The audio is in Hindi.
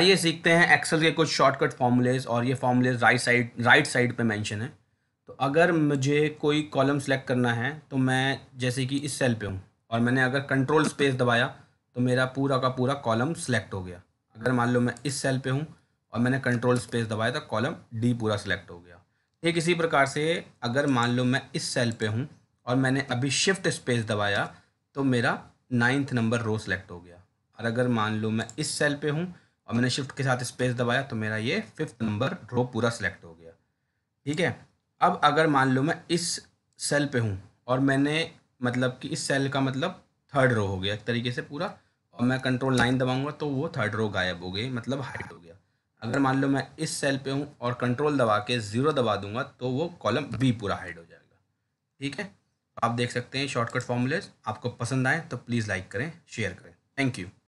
आइए सीखते हैं एक्सेल के कुछ शॉर्टकट फॉर्मूलेज और ये formulas right side right side पे मेंशन है तो अगर मुझे कोई कॉलम सेलेक्ट करना है तो मैं जैसे कि इस सेल पे हूँ और मैंने अगर कंट्रोल स्पेस दबाया तो मेरा पूरा का पूरा कॉलम सेलेक्ट हो गया अगर मान लो मैं इस सेल पे हूँ और मैंने कंट्रोल स्पेस दबाया तो कॉलम डी पूरा सेलेक्ट हो गया ठीक इसी प्रकार से अगर मान लो मैं इस सेल पर हूँ और मैंने अभी शिफ्ट स्पेस दबाया तो मेरा नाइन्थ नंबर रो सेलेक्ट हो गया और अगर मान लो मैं इस सेल पर हूँ और मैंने शिफ्ट के साथ स्पेस दबाया तो मेरा ये फिफ्थ नंबर रो पूरा सिलेक्ट हो गया ठीक है अब अगर मान लो मैं इस सेल पे हूँ और मैंने मतलब कि इस सेल का मतलब थर्ड रो हो गया एक तरीके से पूरा और मैं कंट्रोल लाइन दबाऊंगा तो वो थर्ड रो गायब हो गई मतलब हाइट हो गया अगर मान लो मैं इस सेल पे हूँ और कंट्रोल दबा के ज़ीरो दबा दूंगा तो वो कॉलम बी पूरा हाइड हो जाएगा ठीक है आप देख सकते हैं शॉर्टकट फॉर्मूलेज आपको पसंद आए तो प्लीज़ लाइक करें शेयर करें थैंक यू